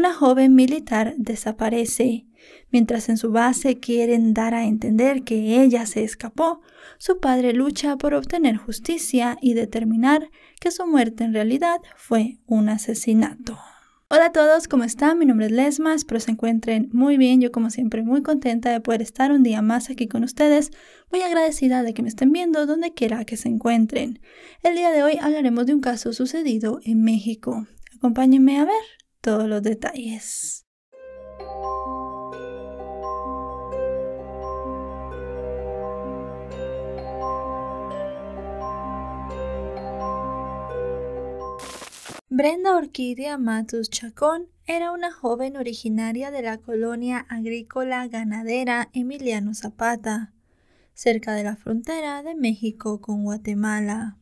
una joven militar desaparece. Mientras en su base quieren dar a entender que ella se escapó, su padre lucha por obtener justicia y determinar que su muerte en realidad fue un asesinato. Hola a todos, ¿cómo están? Mi nombre es Lesmas, espero se encuentren muy bien. Yo como siempre muy contenta de poder estar un día más aquí con ustedes, muy agradecida de que me estén viendo donde quiera que se encuentren. El día de hoy hablaremos de un caso sucedido en México. Acompáñenme a ver todos los detalles. Brenda Orquídea Matus Chacón era una joven originaria de la colonia agrícola ganadera Emiliano Zapata, cerca de la frontera de México con Guatemala.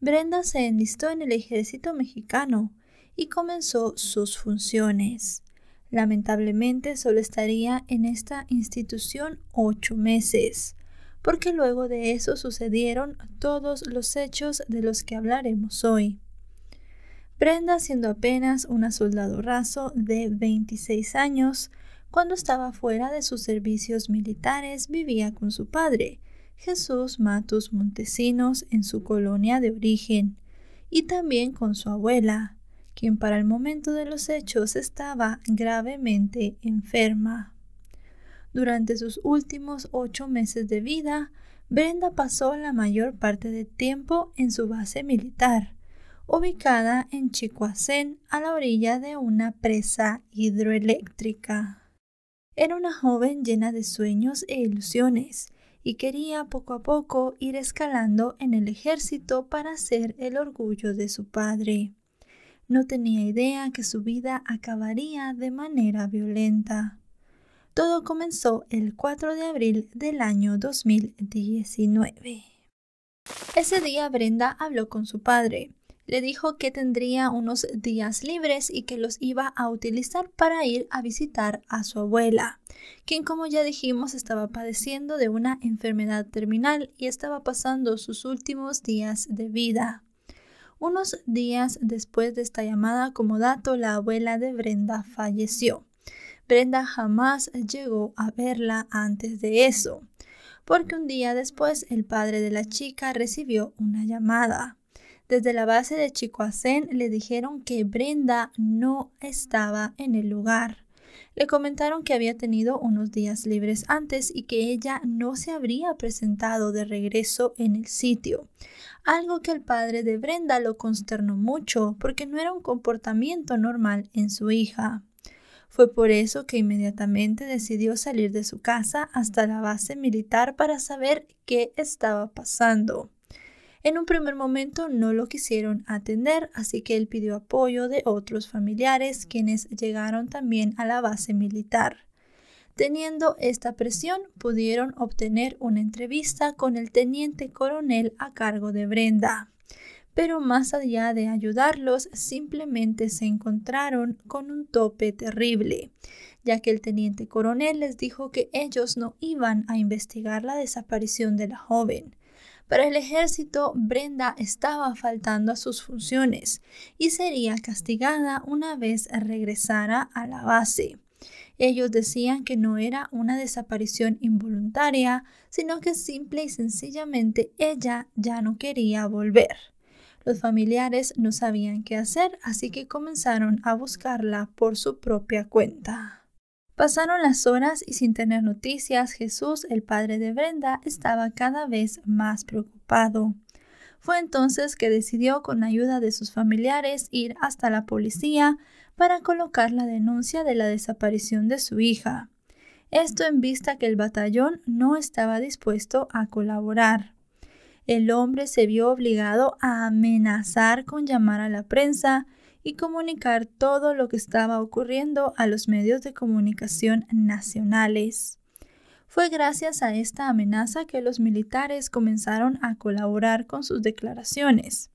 Brenda se enlistó en el ejército mexicano, y comenzó sus funciones. Lamentablemente solo estaría en esta institución ocho meses, porque luego de eso sucedieron todos los hechos de los que hablaremos hoy. Brenda, siendo apenas una soldado raso de 26 años, cuando estaba fuera de sus servicios militares vivía con su padre, Jesús Matus Montesinos, en su colonia de origen, y también con su abuela, quien para el momento de los hechos estaba gravemente enferma. Durante sus últimos ocho meses de vida, Brenda pasó la mayor parte del tiempo en su base militar, ubicada en Chicoacén a la orilla de una presa hidroeléctrica. Era una joven llena de sueños e ilusiones, y quería poco a poco ir escalando en el ejército para ser el orgullo de su padre. No tenía idea que su vida acabaría de manera violenta. Todo comenzó el 4 de abril del año 2019. Ese día Brenda habló con su padre. Le dijo que tendría unos días libres y que los iba a utilizar para ir a visitar a su abuela, quien como ya dijimos estaba padeciendo de una enfermedad terminal y estaba pasando sus últimos días de vida. Unos días después de esta llamada como dato, la abuela de Brenda falleció. Brenda jamás llegó a verla antes de eso, porque un día después el padre de la chica recibió una llamada. Desde la base de Chicoacén le dijeron que Brenda no estaba en el lugar. Le comentaron que había tenido unos días libres antes y que ella no se habría presentado de regreso en el sitio, algo que el padre de Brenda lo consternó mucho porque no era un comportamiento normal en su hija. Fue por eso que inmediatamente decidió salir de su casa hasta la base militar para saber qué estaba pasando. En un primer momento no lo quisieron atender, así que él pidió apoyo de otros familiares quienes llegaron también a la base militar. Teniendo esta presión, pudieron obtener una entrevista con el teniente coronel a cargo de Brenda. Pero más allá de ayudarlos, simplemente se encontraron con un tope terrible, ya que el teniente coronel les dijo que ellos no iban a investigar la desaparición de la joven, para el ejército, Brenda estaba faltando a sus funciones y sería castigada una vez regresara a la base. Ellos decían que no era una desaparición involuntaria, sino que simple y sencillamente ella ya no quería volver. Los familiares no sabían qué hacer, así que comenzaron a buscarla por su propia cuenta. Pasaron las horas y sin tener noticias, Jesús, el padre de Brenda, estaba cada vez más preocupado. Fue entonces que decidió, con ayuda de sus familiares, ir hasta la policía para colocar la denuncia de la desaparición de su hija. Esto en vista que el batallón no estaba dispuesto a colaborar. El hombre se vio obligado a amenazar con llamar a la prensa y comunicar todo lo que estaba ocurriendo a los medios de comunicación nacionales. Fue gracias a esta amenaza que los militares comenzaron a colaborar con sus declaraciones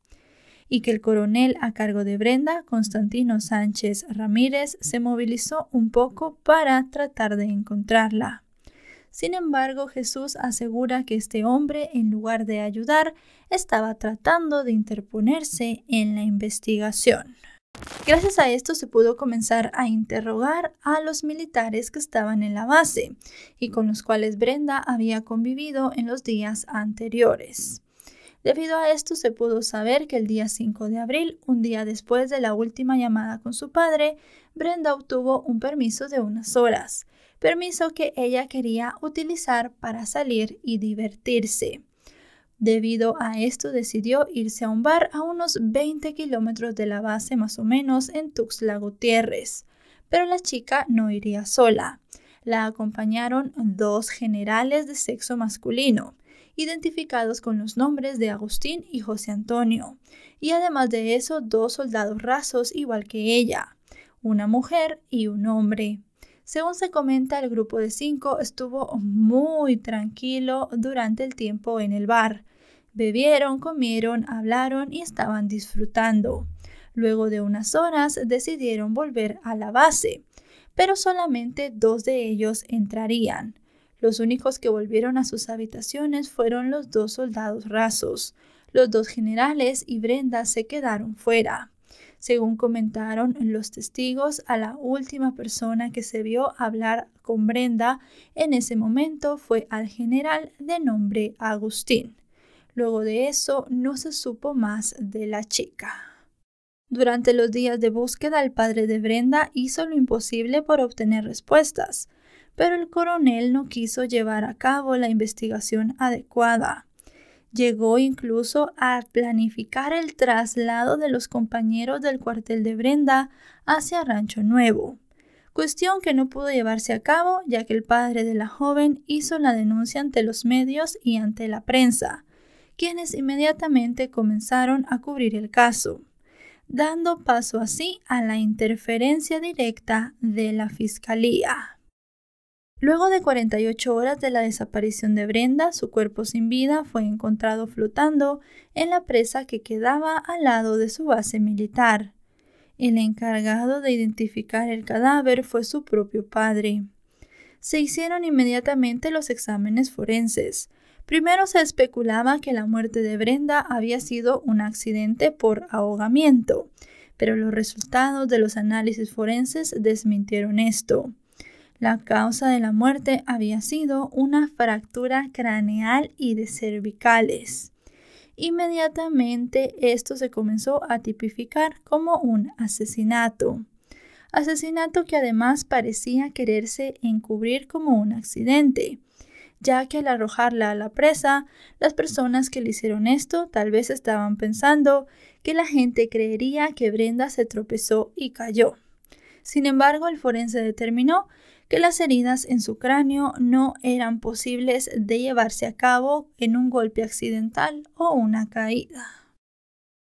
y que el coronel a cargo de Brenda, Constantino Sánchez Ramírez, se movilizó un poco para tratar de encontrarla. Sin embargo, Jesús asegura que este hombre, en lugar de ayudar, estaba tratando de interponerse en la investigación. Gracias a esto se pudo comenzar a interrogar a los militares que estaban en la base y con los cuales Brenda había convivido en los días anteriores. Debido a esto se pudo saber que el día 5 de abril, un día después de la última llamada con su padre, Brenda obtuvo un permiso de unas horas, permiso que ella quería utilizar para salir y divertirse. Debido a esto decidió irse a un bar a unos 20 kilómetros de la base más o menos en Tuxtla Gutiérrez, pero la chica no iría sola. La acompañaron dos generales de sexo masculino, identificados con los nombres de Agustín y José Antonio, y además de eso dos soldados rasos igual que ella, una mujer y un hombre. Según se comenta, el grupo de cinco estuvo muy tranquilo durante el tiempo en el bar. Bebieron, comieron, hablaron y estaban disfrutando. Luego de unas horas decidieron volver a la base, pero solamente dos de ellos entrarían. Los únicos que volvieron a sus habitaciones fueron los dos soldados rasos. Los dos generales y Brenda se quedaron fuera según comentaron los testigos, a la última persona que se vio hablar con Brenda en ese momento fue al general de nombre Agustín. Luego de eso no se supo más de la chica. Durante los días de búsqueda, el padre de Brenda hizo lo imposible por obtener respuestas, pero el coronel no quiso llevar a cabo la investigación adecuada. Llegó incluso a planificar el traslado de los compañeros del cuartel de Brenda hacia Rancho Nuevo, cuestión que no pudo llevarse a cabo ya que el padre de la joven hizo la denuncia ante los medios y ante la prensa, quienes inmediatamente comenzaron a cubrir el caso, dando paso así a la interferencia directa de la Fiscalía. Luego de 48 horas de la desaparición de Brenda, su cuerpo sin vida fue encontrado flotando en la presa que quedaba al lado de su base militar. El encargado de identificar el cadáver fue su propio padre. Se hicieron inmediatamente los exámenes forenses. Primero se especulaba que la muerte de Brenda había sido un accidente por ahogamiento, pero los resultados de los análisis forenses desmintieron esto. La causa de la muerte había sido una fractura craneal y de cervicales. Inmediatamente esto se comenzó a tipificar como un asesinato. Asesinato que además parecía quererse encubrir como un accidente, ya que al arrojarla a la presa, las personas que le hicieron esto tal vez estaban pensando que la gente creería que Brenda se tropezó y cayó. Sin embargo, el forense determinó que las heridas en su cráneo no eran posibles de llevarse a cabo en un golpe accidental o una caída.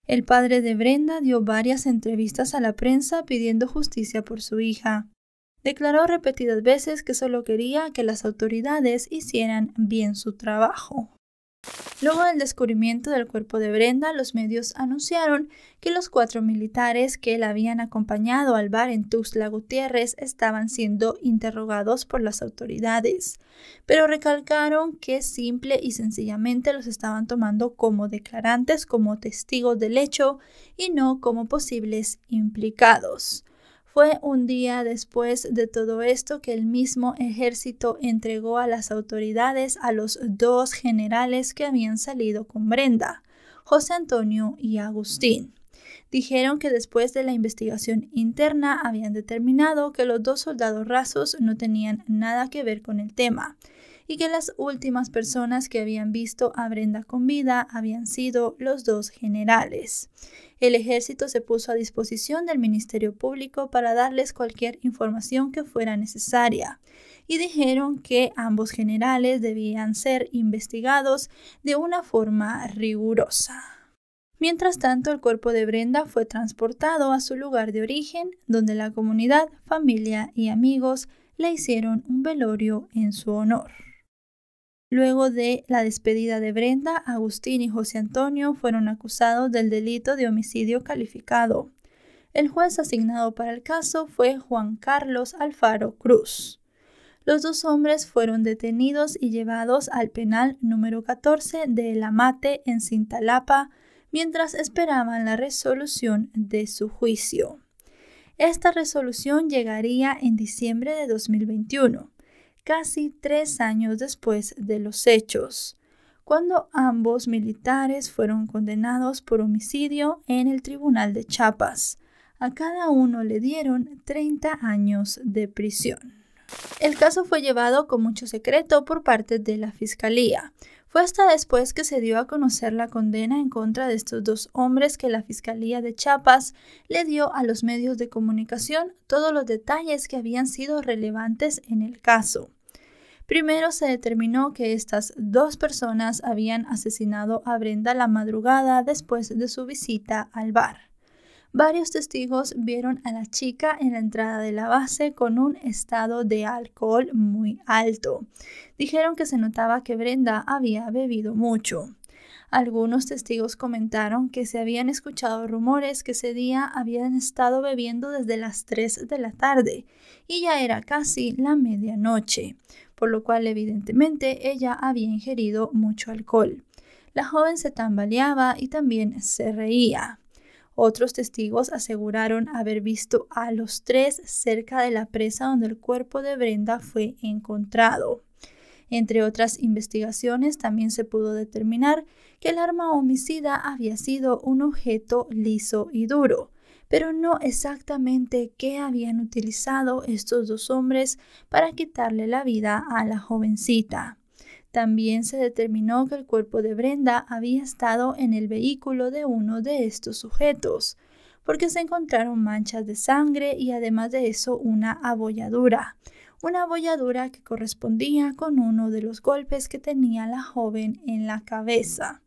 El padre de Brenda dio varias entrevistas a la prensa pidiendo justicia por su hija. Declaró repetidas veces que solo quería que las autoridades hicieran bien su trabajo. Luego del descubrimiento del cuerpo de Brenda, los medios anunciaron que los cuatro militares que la habían acompañado al bar en Tuxtla Gutiérrez estaban siendo interrogados por las autoridades, pero recalcaron que simple y sencillamente los estaban tomando como declarantes, como testigos del hecho y no como posibles implicados. Fue un día después de todo esto que el mismo ejército entregó a las autoridades a los dos generales que habían salido con Brenda, José Antonio y Agustín. Dijeron que después de la investigación interna habían determinado que los dos soldados rasos no tenían nada que ver con el tema, y que las últimas personas que habían visto a Brenda con vida habían sido los dos generales. El ejército se puso a disposición del Ministerio Público para darles cualquier información que fuera necesaria y dijeron que ambos generales debían ser investigados de una forma rigurosa. Mientras tanto, el cuerpo de Brenda fue transportado a su lugar de origen, donde la comunidad, familia y amigos le hicieron un velorio en su honor. Luego de la despedida de Brenda, Agustín y José Antonio fueron acusados del delito de homicidio calificado. El juez asignado para el caso fue Juan Carlos Alfaro Cruz. Los dos hombres fueron detenidos y llevados al penal número 14 de El Amate en Cintalapa mientras esperaban la resolución de su juicio. Esta resolución llegaría en diciembre de 2021 casi tres años después de los hechos, cuando ambos militares fueron condenados por homicidio en el Tribunal de Chiapas. A cada uno le dieron 30 años de prisión. El caso fue llevado con mucho secreto por parte de la Fiscalía, fue hasta después que se dio a conocer la condena en contra de estos dos hombres que la Fiscalía de Chiapas le dio a los medios de comunicación todos los detalles que habían sido relevantes en el caso. Primero se determinó que estas dos personas habían asesinado a Brenda la madrugada después de su visita al bar. Varios testigos vieron a la chica en la entrada de la base con un estado de alcohol muy alto. Dijeron que se notaba que Brenda había bebido mucho. Algunos testigos comentaron que se habían escuchado rumores que ese día habían estado bebiendo desde las 3 de la tarde y ya era casi la medianoche, por lo cual evidentemente ella había ingerido mucho alcohol. La joven se tambaleaba y también se reía. Otros testigos aseguraron haber visto a los tres cerca de la presa donde el cuerpo de Brenda fue encontrado. Entre otras investigaciones, también se pudo determinar que el arma homicida había sido un objeto liso y duro, pero no exactamente qué habían utilizado estos dos hombres para quitarle la vida a la jovencita. También se determinó que el cuerpo de Brenda había estado en el vehículo de uno de estos sujetos, porque se encontraron manchas de sangre y además de eso una abolladura, una abolladura que correspondía con uno de los golpes que tenía la joven en la cabeza.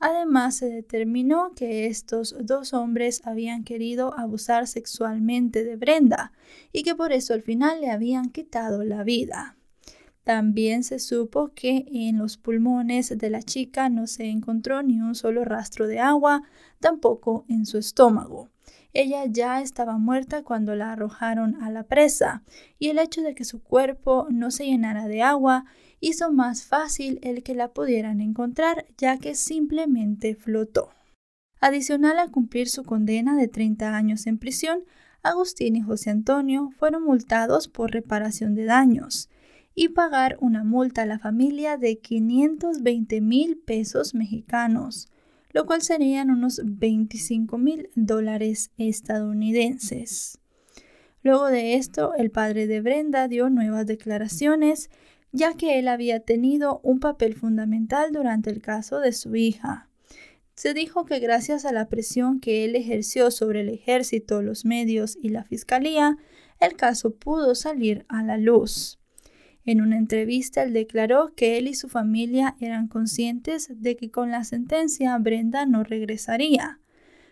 Además, se determinó que estos dos hombres habían querido abusar sexualmente de Brenda y que por eso al final le habían quitado la vida. También se supo que en los pulmones de la chica no se encontró ni un solo rastro de agua, tampoco en su estómago. Ella ya estaba muerta cuando la arrojaron a la presa, y el hecho de que su cuerpo no se llenara de agua hizo más fácil el que la pudieran encontrar, ya que simplemente flotó. Adicional a cumplir su condena de 30 años en prisión, Agustín y José Antonio fueron multados por reparación de daños y pagar una multa a la familia de 520 mil pesos mexicanos, lo cual serían unos 25 mil dólares estadounidenses. Luego de esto, el padre de Brenda dio nuevas declaraciones, ya que él había tenido un papel fundamental durante el caso de su hija. Se dijo que gracias a la presión que él ejerció sobre el ejército, los medios y la fiscalía, el caso pudo salir a la luz. En una entrevista, él declaró que él y su familia eran conscientes de que con la sentencia Brenda no regresaría,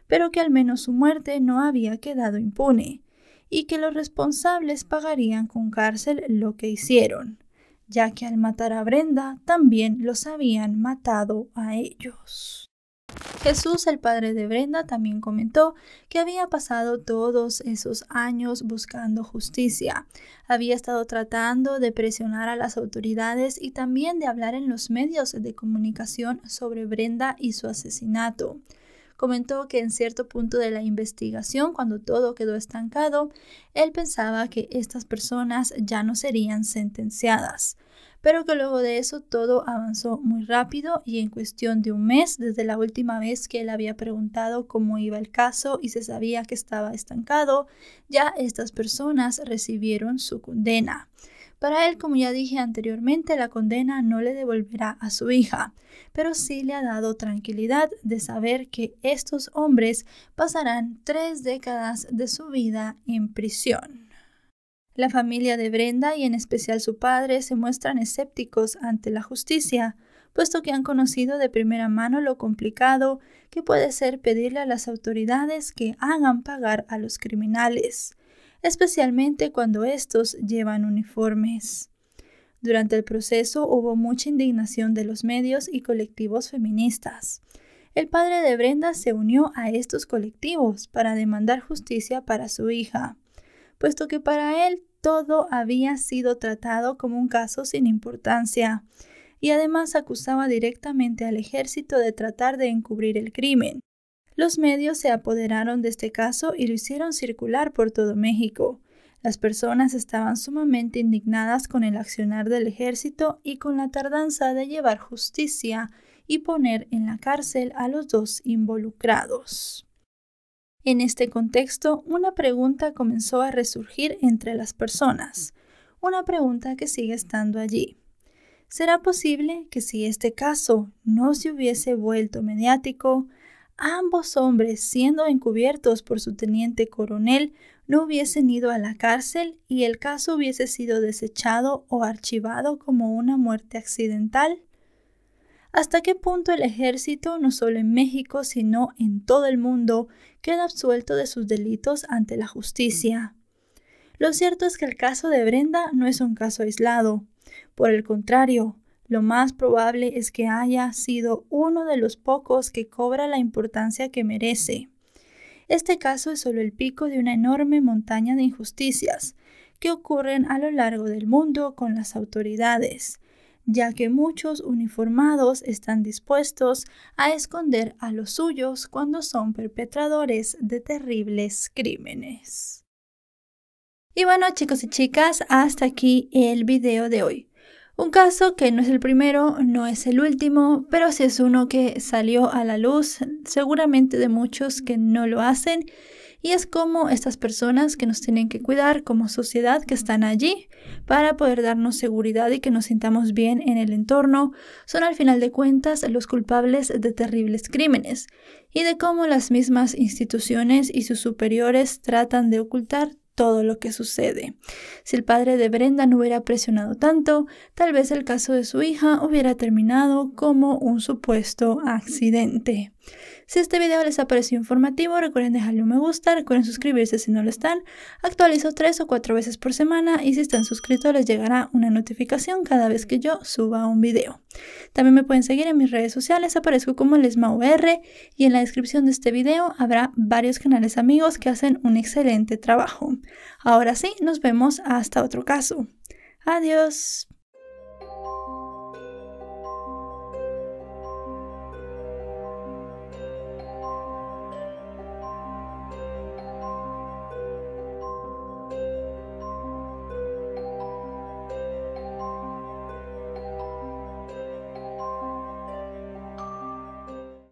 pero que al menos su muerte no había quedado impune y que los responsables pagarían con cárcel lo que hicieron, ya que al matar a Brenda también los habían matado a ellos. Jesús, el padre de Brenda, también comentó que había pasado todos esos años buscando justicia. Había estado tratando de presionar a las autoridades y también de hablar en los medios de comunicación sobre Brenda y su asesinato comentó que en cierto punto de la investigación, cuando todo quedó estancado, él pensaba que estas personas ya no serían sentenciadas pero que luego de eso todo avanzó muy rápido y en cuestión de un mes desde la última vez que él había preguntado cómo iba el caso y se sabía que estaba estancado, ya estas personas recibieron su condena. Para él, como ya dije anteriormente, la condena no le devolverá a su hija, pero sí le ha dado tranquilidad de saber que estos hombres pasarán tres décadas de su vida en prisión. La familia de Brenda y en especial su padre se muestran escépticos ante la justicia, puesto que han conocido de primera mano lo complicado que puede ser pedirle a las autoridades que hagan pagar a los criminales especialmente cuando estos llevan uniformes. Durante el proceso hubo mucha indignación de los medios y colectivos feministas. El padre de Brenda se unió a estos colectivos para demandar justicia para su hija, puesto que para él todo había sido tratado como un caso sin importancia, y además acusaba directamente al ejército de tratar de encubrir el crimen, los medios se apoderaron de este caso y lo hicieron circular por todo México. Las personas estaban sumamente indignadas con el accionar del ejército y con la tardanza de llevar justicia y poner en la cárcel a los dos involucrados. En este contexto, una pregunta comenzó a resurgir entre las personas, una pregunta que sigue estando allí. ¿Será posible que si este caso no se hubiese vuelto mediático, ambos hombres, siendo encubiertos por su teniente coronel, no hubiesen ido a la cárcel y el caso hubiese sido desechado o archivado como una muerte accidental? ¿Hasta qué punto el ejército, no solo en México, sino en todo el mundo, queda absuelto de sus delitos ante la justicia? Lo cierto es que el caso de Brenda no es un caso aislado. Por el contrario, lo más probable es que haya sido uno de los pocos que cobra la importancia que merece. Este caso es solo el pico de una enorme montaña de injusticias que ocurren a lo largo del mundo con las autoridades, ya que muchos uniformados están dispuestos a esconder a los suyos cuando son perpetradores de terribles crímenes. Y bueno chicos y chicas, hasta aquí el video de hoy. Un caso que no es el primero, no es el último, pero sí es uno que salió a la luz, seguramente de muchos que no lo hacen, y es como estas personas que nos tienen que cuidar como sociedad que están allí para poder darnos seguridad y que nos sintamos bien en el entorno son al final de cuentas los culpables de terribles crímenes y de cómo las mismas instituciones y sus superiores tratan de ocultar todo lo que sucede. Si el padre de Brenda no hubiera presionado tanto, tal vez el caso de su hija hubiera terminado como un supuesto accidente. Si este video les ha parecido informativo, recuerden dejarle un me gusta, recuerden suscribirse si no lo están. Actualizo tres o cuatro veces por semana y si están suscritos les llegará una notificación cada vez que yo suba un video. También me pueden seguir en mis redes sociales, aparezco como LesmaUR y en la descripción de este video habrá varios canales amigos que hacen un excelente trabajo. Ahora sí, nos vemos hasta otro caso. Adiós.